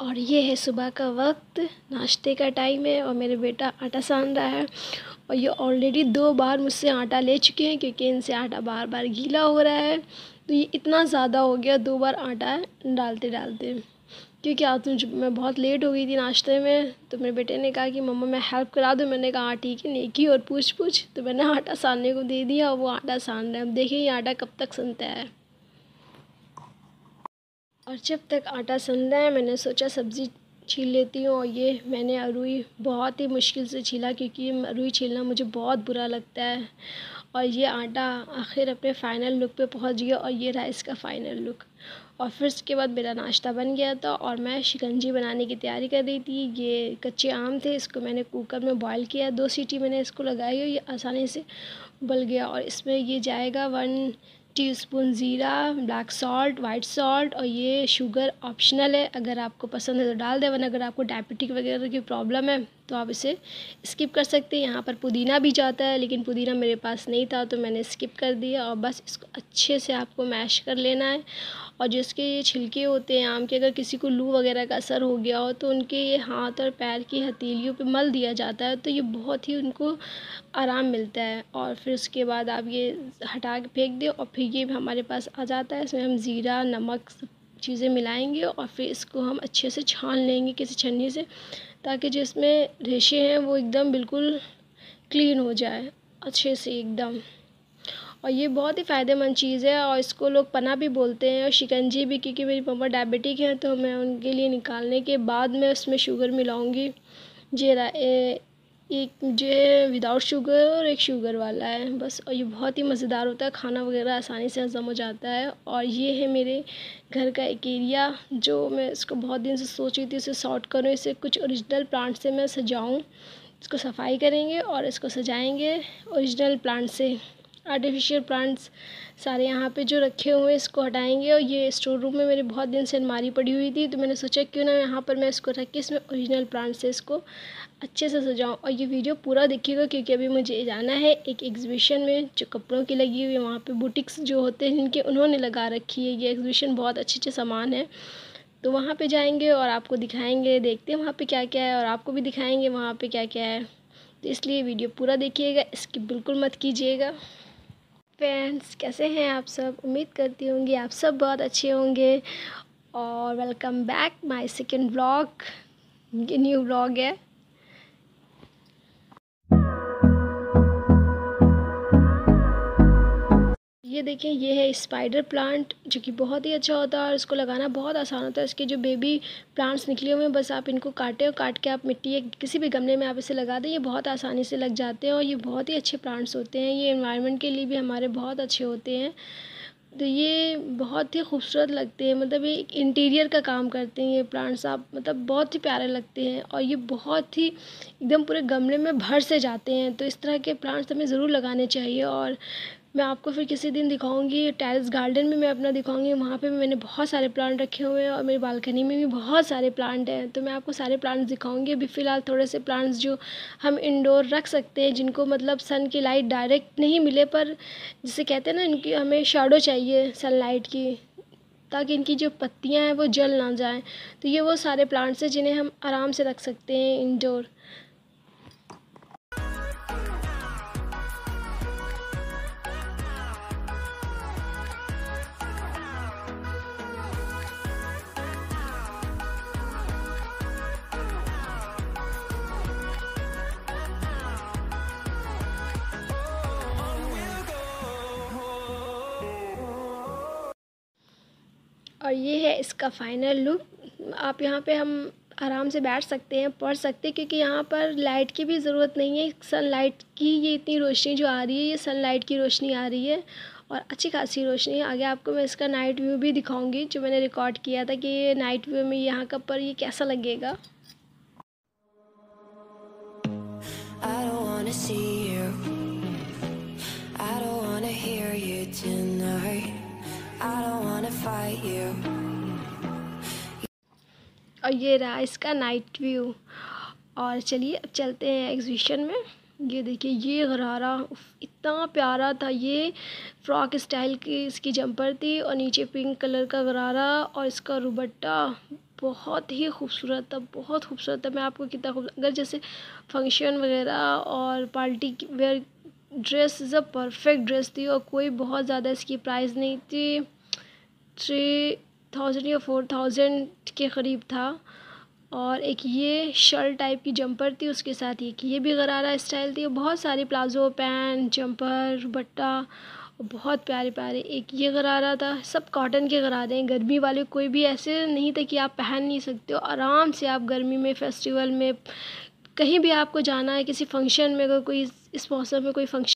और ये है सुबह का वक्त नाश्ते का टाइम है और मेरे बेटा आटा सान रहा है और ये ऑलरेडी दो बार मुझसे आटा ले चुके हैं क्योंकि इनसे आटा बार बार गीला हो रहा है तो ये इतना ज़्यादा हो गया दो बार आटा डालते डालते क्योंकि आज मुझे मैं बहुत लेट हो गई थी नाश्ते में तो मेरे बेटे ने कहा कि मम्मा मैं हेल्प करा दूँ मैंने कहा हाँ, ठीक है नेकी और पूछ पूछ तो मैंने आटा सानने को दे दिया और वो आटा सान रहे हैं अब देखिए ये आटा कब तक सनता है और जब तक आटा सन है मैंने सोचा सब्ज़ी छील लेती हूँ और ये मैंने अरुई बहुत ही मुश्किल से छीला क्योंकि अरुई छीलना मुझे बहुत बुरा लगता है और ये आटा आखिर अपने फ़ाइनल लुक पे पहुँच गया और ये रहा इसका फ़ाइनल लुक और फिर उसके बाद मेरा नाश्ता बन गया था और मैं शिकंजी बनाने की तैयारी कर रही थी ये कच्चे आम थे इसको मैंने कुकर में बॉईल किया दो सीटी मैंने इसको लगाई और ये आसानी से उबल गया और इसमें ये जाएगा वन टीस्पून ज़ीरा ब्लैक सॉल्ट वाइट सॉल्ट और ये शुगर ऑप्शनल है अगर आपको पसंद है तो डाल दें वरना अगर आपको डायबिटिक वगैरह की प्रॉब्लम है तो आप इसे स्किप कर सकते हैं यहाँ पर पुदीना भी जाता है लेकिन पुदीना मेरे पास नहीं था तो मैंने स्किप कर दिया और बस इसको अच्छे से आपको मैश कर लेना है और जो इसके ये छिलके होते हैं आम के अगर किसी को लू वगैरह का असर हो गया हो तो उनके ये हाथ और पैर की हथेलियों पे मल दिया जाता है तो ये बहुत ही उनको आराम मिलता है और फिर उसके बाद आप ये हटा के फेंक दें और फिर ये हमारे पास आ जाता है इसमें हम ज़ीरा नमक चीज़ें मिलाएंगे और फिर इसको हम अच्छे से छान लेंगे किसी छन्नी से ताकि जिसमें रेशे हैं वो एकदम बिल्कुल क्लीन हो जाए अच्छे से एकदम और ये बहुत ही फ़ायदेमंद चीज़ है और इसको लोग पना भी बोलते हैं और शिकंजी भी क्योंकि मेरी पापा डायबिटिक हैं तो मैं उनके लिए निकालने के बाद मैं उसमें शुगर मिलाऊंगी जीरा एक जो विदाउट शुगर और एक शुगर वाला है बस और ये बहुत ही मज़ेदार होता है खाना वगैरह आसानी से हज़म हो जाता है और ये है मेरे घर का एक एरिया जो मैं इसको बहुत दिन से सोच रही थी उसे सॉर्ट करूँ इसे कुछ ओरिजिनल प्लांट से मैं सजाऊँ इसको सफाई करेंगे और इसको सजाएंगे ओरिजिनल प्लांट से आर्टिफिशियल प्लांट्स सारे यहाँ पे जो रखे हुए हैं इसको हटाएंगे और ये स्टोर रूम में मेरे बहुत दिन से अलमारी पड़ी हुई थी तो मैंने सोचा क्यों ना यहाँ पर मैं इसको रख के इसमें ओरिजिनल प्लांट्स से इसको अच्छे से सजाऊँ और ये वीडियो पूरा देखिएगा क्योंकि अभी मुझे जाना है एक एग्जीबिशन में जो कपड़ों की लगी हुई है वहाँ पर बुटिक्स जो होते हैं जिनके उन्होंने लगा रखी है ये एग्जीबिशन बहुत अच्छे अच्छे सामान है तो वहाँ पर जाएँगे और आपको दिखाएँगे देखते हैं वहाँ पर क्या क्या है और आपको भी दिखाएँगे वहाँ पर क्या क्या है तो इसलिए वीडियो पूरा देखिएगा इसकी बिल्कुल मत कीजिएगा फ्रेंड्स कैसे हैं आप सब उम्मीद करती होंगी आप सब बहुत अच्छे होंगे और welcome back my second blog ये न्यू ब्लॉग है ये देखें ये है स्पाइडर प्लांट जो कि बहुत ही अच्छा होता है और इसको लगाना बहुत आसान होता है इसके जो बेबी प्लांट्स निकले हुए हैं बस आप इनको काटें और काट के आप मिट्टी या किसी भी गमले में आप इसे लगा दें ये बहुत आसानी से लग जाते हैं और ये बहुत ही अच्छे प्लांट्स होते हैं ये इन्वायरमेंट के लिए भी हमारे बहुत अच्छे होते हैं तो ये बहुत ही खूबसूरत लगते हैं मतलब ये इंटीरियर का काम करते हैं ये प्लांट्स आप मतलब बहुत ही प्यारे लगते हैं और ये बहुत ही एकदम पूरे गमले में भर से जाते हैं तो इस तरह के प्लांट्स हमें ज़रूर लगाने चाहिए और मैं आपको फिर किसी दिन दिखाऊंगी टेरेस गार्डन में मैं अपना दिखाऊंगी वहाँ पे मैंने बहुत सारे प्लांट रखे हुए हैं और मेरी बालकनी में भी बहुत सारे प्लांट हैं तो मैं आपको सारे प्लांट्स दिखाऊंगी अभी फ़िलहाल थोड़े से प्लांट्स जो हम इंडोर रख सकते हैं जिनको मतलब सन की लाइट डायरेक्ट नहीं मिले पर जिसे कहते हैं ना इनकी हमें शेडो चाहिए लाइट की ताकि इनकी जो पत्तियाँ हैं वो जल ना जाएँ तो ये वो सारे प्लांट्स हैं जिन्हें हम आराम से रख सकते हैं इनडोर और ये है इसका फाइनल लुक आप यहाँ पे हम आराम से बैठ सकते हैं पढ़ सकते हैं क्योंकि यहाँ पर लाइट की भी ज़रूरत नहीं है सनलाइट की ये इतनी रोशनी जो आ रही है ये सनलाइट की रोशनी आ रही है और अच्छी खासी रोशनी है आगे आपको मैं इसका नाइट व्यू भी दिखाऊंगी जो मैंने रिकॉर्ड किया था कि ये नाइट व्यू में यहाँ का पर ये कैसा लगेगा I don't wanna fight you और ये रहा इसका नाइट व्यू और चलिए अब चलते हैं एग्जीबिशन में ये देखिए ये गरारा इतना प्यारा था ये फ्रॉक स्टाइल की इसकी जंपर थी और नीचे पिंक कलर का गरारा और इसका रुबट्टा बहुत ही खूबसूरत था बहुत खूबसूरत था मैं आपको कितना खूबसूरत अगर जैसे फंक्शन वगैरह और party wear dress is a perfect dress थी और कोई बहुत ज़्यादा इसकी प्राइस नहीं थी थ्री थाउजेंड या फोर थाउजेंड के करीब था और एक ये शर्ट टाइप की जंपर थी उसके साथ एक ये भी गरारा स्टाइल थी बहुत सारी प्लाजो पैंट जंपर बट्टा बहुत प्यारे प्यारे एक ये गरारा था सब कॉटन के गरारे हैं गर्मी वाले कोई भी ऐसे नहीं थे कि आप पहन नहीं सकते हो आराम से आप गर्मी में फेस्टिवल में कहीं भी आपको जाना है किसी फंक्शन में अगर कोई इस मौसम में कोई फंक्शन